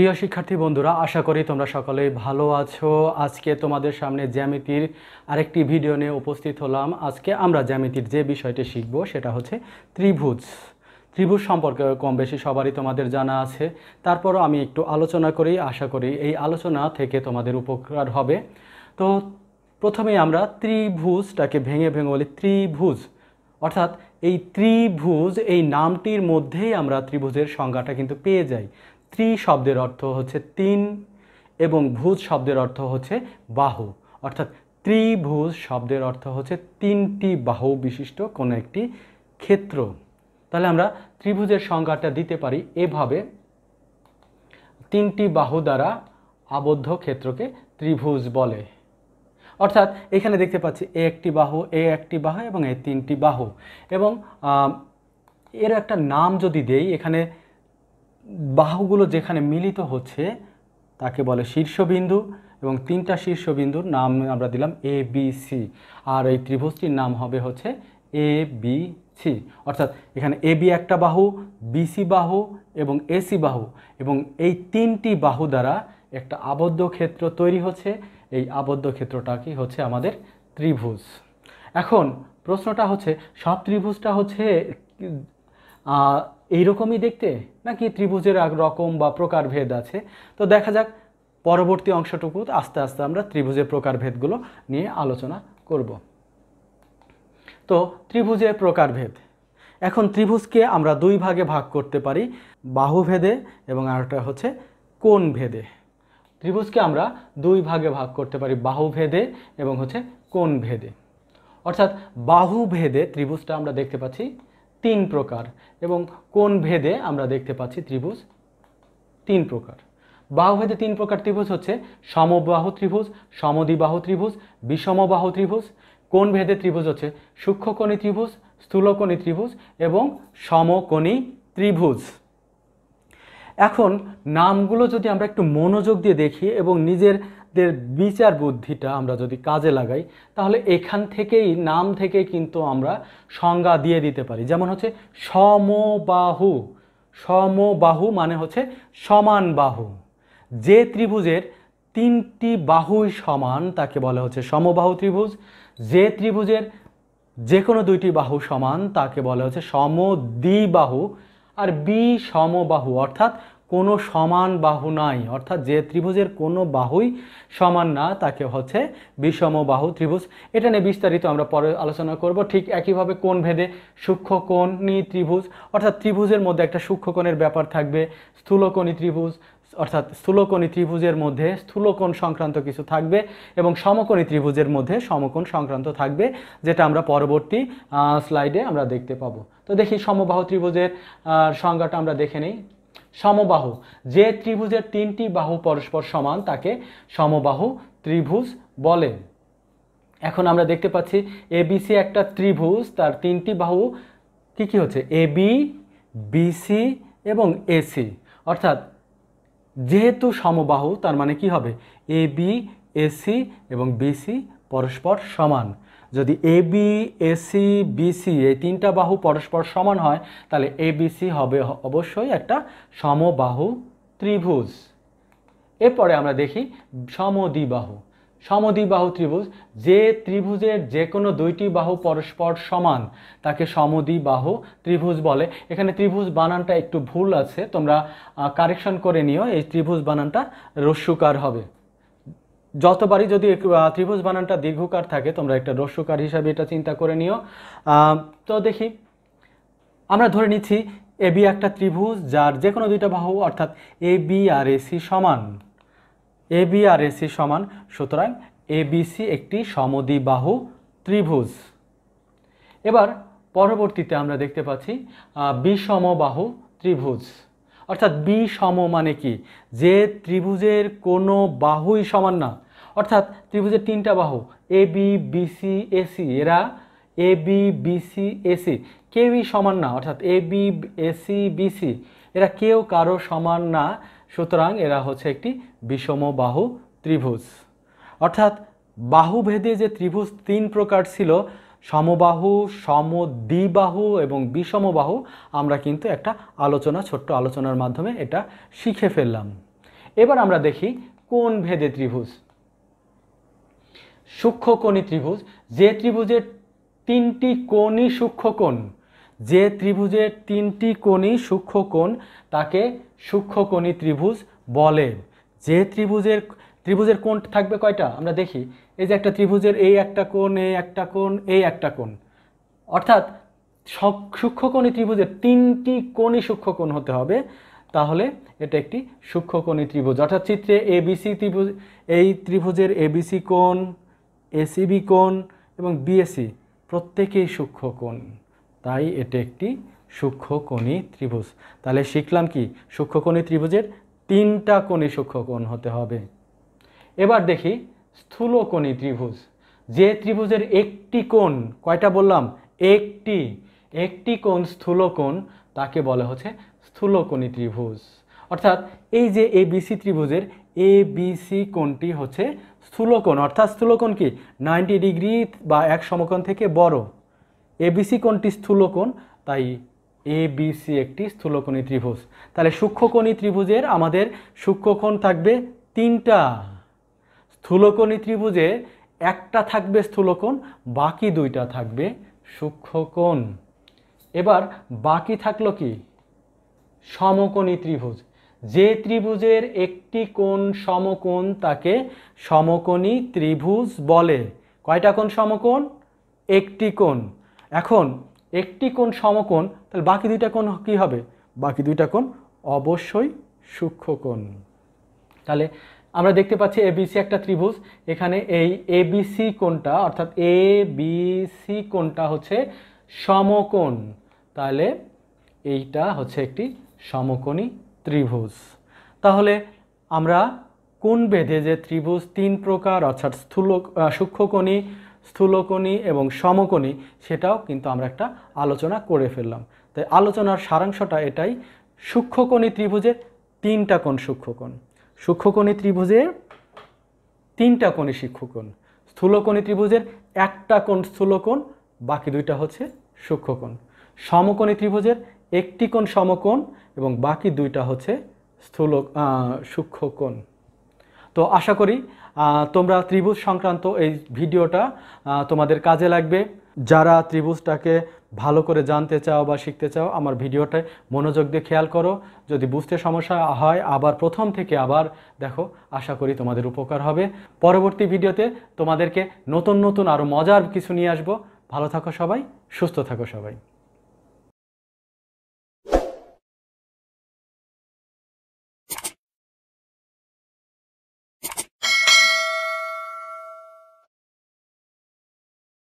প্রিয় শিক্ষার্থী বন্ধুরা আশা করি তোমরা সকলে ভালো আছো আজকে তোমাদের সামনে জ্যামিতির আরেকটি ভিডিও নিয়ে উপস্থিত হলাম আজকে আমরা জ্যামিতির যে বিষয়টি শিখব সেটা হচ্ছে ত্রিভুজ ত্রিভুজ সম্পর্কে কম বেশি সবারই তোমাদের জানা আছে তারপর আমি একটু আলোচনা করি আশা করি এই আলোচনা থেকে তোমাদের উপকার হবে তো প্রথমেই আমরা ত্রিভুজটাকে ভেঙে ভেঙে বলি ত্রিভুজ অর্থাৎ এই ত্রিভুজ এই নামটির মধ্যেই আমরা ত্রিভুজের সংজ্ঞাটা কিন্তু পেয়ে যাই স্ত্রী শব্দের অর্থ হচ্ছে তিন এবং ভুজ শব্দের অর্থ হচ্ছে বাহু অর্থাৎ ত্রিভুজ শব্দের অর্থ হচ্ছে তিনটি বাহু বিশিষ্ট কোনো একটি ক্ষেত্র তাহলে আমরা ত্রিভুজের সংজ্ঞাটা দিতে পারি এভাবে তিনটি বাহু দ্বারা আবদ্ধ ক্ষেত্রকে ত্রিভুজ বলে অর্থাৎ এখানে দেখতে পাচ্ছি এ একটি বাহু এ একটি বাহু এবং এ তিনটি বাহু এবং এর একটা নাম যদি দেই এখানে বাহুগুলো যেখানে মিলিত হচ্ছে তাকে বলে শীর্ষবিন্দু এবং তিনটা শীর্ষবিন্দুর নাম আমরা দিলাম এ বি সি আর এই ত্রিভুজটির নাম হবে হচ্ছে এ বি সি অর্থাৎ এখানে এ বি একটা বাহু বিসি বাহু এবং এসি বাহু এবং এই তিনটি বাহু দ্বারা একটা আবদ্ধ ক্ষেত্র তৈরি হচ্ছে এই আবদ্ধ ক্ষেত্রটা কি হচ্ছে আমাদের ত্রিভুজ এখন প্রশ্নটা হচ্ছে সব ত্রিভুজটা হচ্ছে এইরকমই দেখতে নাকি ত্রিভুজের রকম বা প্রকারভেদ আছে তো দেখা যাক পরবর্তী অংশটুকু আস্তে আস্তে আমরা ত্রিভুজের প্রকারভেদগুলো নিয়ে আলোচনা করব তো ত্রিভুজের প্রকারভেদ এখন ত্রিভুজকে আমরা দুই ভাগে ভাগ করতে পারি বাহুভেদে এবং আরেকটা হচ্ছে কোন ভেদে ত্রিভুজকে আমরা দুই ভাগে ভাগ করতে পারি বাহুভেদে এবং হচ্ছে কোন ভেদে অর্থাৎ বাহুভেদে ত্রিভুজটা আমরা দেখতে পাচ্ছি তিন প্রকার এবং কোন ভেদে আমরা দেখতে পাচ্ছি ত্রিভুজ তিন প্রকার বাহুভেদে তিন প্রকার ত্রিভুজ হচ্ছে সমবাহু ত্রিভুজ সমদিবাহু ত্রিভুজ বিষমবাহু ত্রিভুজ কোন ভেদে ত্রিভুজ হচ্ছে সূক্ষ্মকণি ত্রিভুজ স্থূলকণী ত্রিভুজ এবং সমকণী ত্রিভুজ এখন নামগুলো যদি আমরা একটু মনোযোগ দিয়ে দেখি এবং নিজের দের বিচার বুদ্ধিটা আমরা যদি কাজে লাগাই তাহলে এখান থেকেই নাম থেকে কিন্তু আমরা সংজ্ঞা দিয়ে দিতে পারি যেমন হচ্ছে সমবাহু সমবাহু মানে হচ্ছে সমান বাহু যে ত্রিভুজের তিনটি বাহুই সমান তাকে বলা হচ্ছে সমবাহু ত্রিভুজ যে ত্রিভুজের যে কোনো দুইটি বাহু সমান তাকে বলা হচ্ছে সমদ্বিবাহু আর বি সমবাহু অর্থাৎ কোনো সমান বাহু নাই অর্থাৎ যে ত্রিভুজের কোনো বাহুই সমান না তাকে হচ্ছে বিষম বাহু ত্রিভুজ এটা নিয়ে বিস্তারিত আমরা পরে আলোচনা করব ঠিক একইভাবে কোন ভেদে সূক্ষ্ম কোণী ত্রিভুজ অর্থাৎ ত্রিভুজের মধ্যে একটা সূক্ষ্মকোণের ব্যাপার থাকবে স্থূলকোণী ত্রিভুজ অর্থাৎ স্থূলকোণী ত্রিভুজের মধ্যে স্থূলকোণ সংক্রান্ত কিছু থাকবে এবং সমকোণী ত্রিভুজের মধ্যে সমকোণ সংক্রান্ত থাকবে যেটা আমরা পরবর্তী স্লাইডে আমরা দেখতে পাবো তো দেখি সমবাহু ত্রিভুজের সংজ্ঞাটা আমরা দেখে নিই সমবাহু যে ত্রিভুজের তিনটি বাহু পরস্পর সমান তাকে সমবাহু ত্রিভুজ বলে এখন আমরা দেখতে পাচ্ছি এবিসি একটা ত্রিভুজ তার তিনটি বাহু কি কি হচ্ছে এবি বিসি এবং এসি অর্থাৎ যেহেতু সমবাহু তার মানে কি হবে এবি এসি এবং বিসি পরস্পর সমান যদি এ বি এসি বিসি এই তিনটা বাহু পরস্পর সমান হয় তাহলে এ বিসি হবে অবশ্যই একটা সমবাহু ত্রিভুজ এরপরে আমরা দেখি সমদ্বিবাহু সমদ্বিবাহু ত্রিভুজ যে ত্রিভুজের যে কোনো দুইটি বাহু পরস্পর সমান তাকে সমদ্বিবাহু ত্রিভুজ বলে এখানে ত্রিভুজ বানানটা একটু ভুল আছে তোমরা কারেকশন করে নিও এই ত্রিভুজ বানানটা রস্যুকার হবে যতবারই যদি ত্রিভুজ বানানটা দীর্ঘকার থাকে তোমরা একটা রস্যকার হিসাবে এটা চিন্তা করে নিও তো দেখি আমরা ধরে নিচ্ছি এ বি একটা ত্রিভুজ যার যে কোনো দুইটা বাহু অর্থাৎ এ বি আর এসি সমান এ বি আর এসি সমান সুতরাং এ বিসি একটি সমদ্বিবাহু ত্রিভুজ এবার পরবর্তীতে আমরা দেখতে পাচ্ছি বিষমবাহু ত্রিভুজ অর্থাৎ বি সম মানে কি যে ত্রিভুজের কোনো বাহুই সমান না অর্থাৎ ত্রিভুজের তিনটা বাহু এ বি বিসি এসি এরা এ বি বিসি এসি কেউই সমান না অর্থাৎ এ বি এসি বিসি এরা কেউ কারো সমান না সুতরাং এরা হচ্ছে একটি বিষম বাহু ত্রিভুজ অর্থাৎ বাহুভেদে যে ত্রিভুজ তিন প্রকার ছিল সমবাহু সমদ্বিবাহু এবং বিষমবাহু আমরা কিন্তু একটা আলোচনা ছোট্ট আলোচনার মাধ্যমে এটা শিখে ফেললাম এবার আমরা দেখি কোন ভেদে ত্রিভুজ সূক্ষ্মকোণী ত্রিভুজ যে ত্রিভুজের তিনটি কোণই সূক্ষ্মকোণ যে ত্রিভুজের তিনটি কোণই সূক্ষ্মকোণ তাকে সূক্ষ্মকোণী ত্রিভুজ বলে যে ত্রিভুজের ত্রিভুজের কোণ থাকবে কয়টা আমরা দেখি এই যে একটা ত্রিভুজের এই একটা কোণ এই একটা কোণ এই একটা কোণ অর্থাৎ সূক্ষ্মকণী ত্রিভুজের তিনটি কোণই সূক্ষ্মকোণ হতে হবে তাহলে এটা একটি সূক্ষ্মকণী ত্রিভুজ অর্থাৎ চিত্রে এ সি ত্রিভুজ এই ত্রিভুজের এবিসি কোণ এসিবি কোণ এবং বিএসি প্রত্যেকেই সূক্ষ্মকোণ তাই এটা একটি সূক্ষ্মকণী ত্রিভুজ তাহলে শিখলাম কি সূক্ষ্মকণী ত্রিভুজের তিনটা কোণে সূক্ষ্মকোণ হতে হবে এবার দেখি স্থূলকোণী ত্রিভুজ যে ত্রিভুজের একটি কোণ কয়টা বললাম একটি একটি কোণ স্থূলকোণ তাকে বলা হচ্ছে স্থূলকোণী ত্রিভুজ অর্থাৎ এই যে এ বিসি ত্রিভুজের এ বিসি কোণটি হচ্ছে স্থূলকোণ অর্থাৎ স্থূলকোণ কি নাইনটি ডিগ্রি বা এক সমকোণ থেকে বড় বিসি কোণটি স্থূলকোণ তাই এ বিসি একটি স্থূলকোণী ত্রিভুজ তাহলে সূক্ষ্মকোণী ত্রিভুজের আমাদের সূক্ষ্মকোণ থাকবে তিনটা স্থূলকোণ ত্রিভুজে একটা থাকবে স্থূলকোণ বাকি দুইটা থাকবে সূক্ষ্মকোণ এবার বাকি থাকলো কি সমকোণী ত্রিভুজ যে ত্রিভুজের একটি কোণ সমকোণ তাকে সমকোণী ত্রিভুজ বলে কয়টা কোণ সমকোণ একটি কোণ এখন একটি কোণ সমকোণ তাহলে বাকি দুইটা কোণ কি হবে বাকি দুইটা কোণ অবশ্যই সূক্ষ্মকোণ তাহলে আমরা দেখতে পাচ্ছি এবিসি একটা ত্রিভুজ এখানে এই এবিসি কোনটা অর্থাৎ এ বিসি কোনটা হচ্ছে সমকোণ তাহলে এইটা হচ্ছে একটি সমকোণী ত্রিভুজ তাহলে আমরা কোন ভেদে যে ত্রিভুজ তিন প্রকার অর্থাৎ স্থূল সূক্ষ্মকণী স্থূলকণী এবং সমকণী সেটাও কিন্তু আমরা একটা আলোচনা করে ফেললাম তাই আলোচনার সারাংশটা এটাই সূক্ষ্মকণী ত্রিভুজের তিনটা কোণ সূক্ষ্মকোণ সূক্ষ্মকোণী ত্রিভুজের তিনটা কোণে সূক্ষ্মকোণ স্থূলকোণী ত্রিভুজের একটা কোণ স্থূলকোণ বাকি দুইটা হচ্ছে সূক্ষ্মকোণ সমকোণী ত্রিভুজের একটি কোণ সমকোণ এবং বাকি দুইটা হচ্ছে স্থূল সূক্ষ্মকোণ তো আশা করি তোমরা ত্রিভুজ সংক্রান্ত এই ভিডিওটা তোমাদের কাজে লাগবে যারা ত্রিভুজটাকে ভালো করে জানতে চাও বা শিখতে চাও আমার ভিডিওটায় মনোযোগ দিয়ে খেয়াল করো যদি বুঝতে সমস্যা হয় আবার প্রথম থেকে আবার দেখো আশা করি তোমাদের উপকার হবে পরবর্তী ভিডিওতে তোমাদেরকে নতুন নতুন আরও মজার কিছু নিয়ে আসবো ভালো থাকো সবাই সুস্থ থাকো সবাই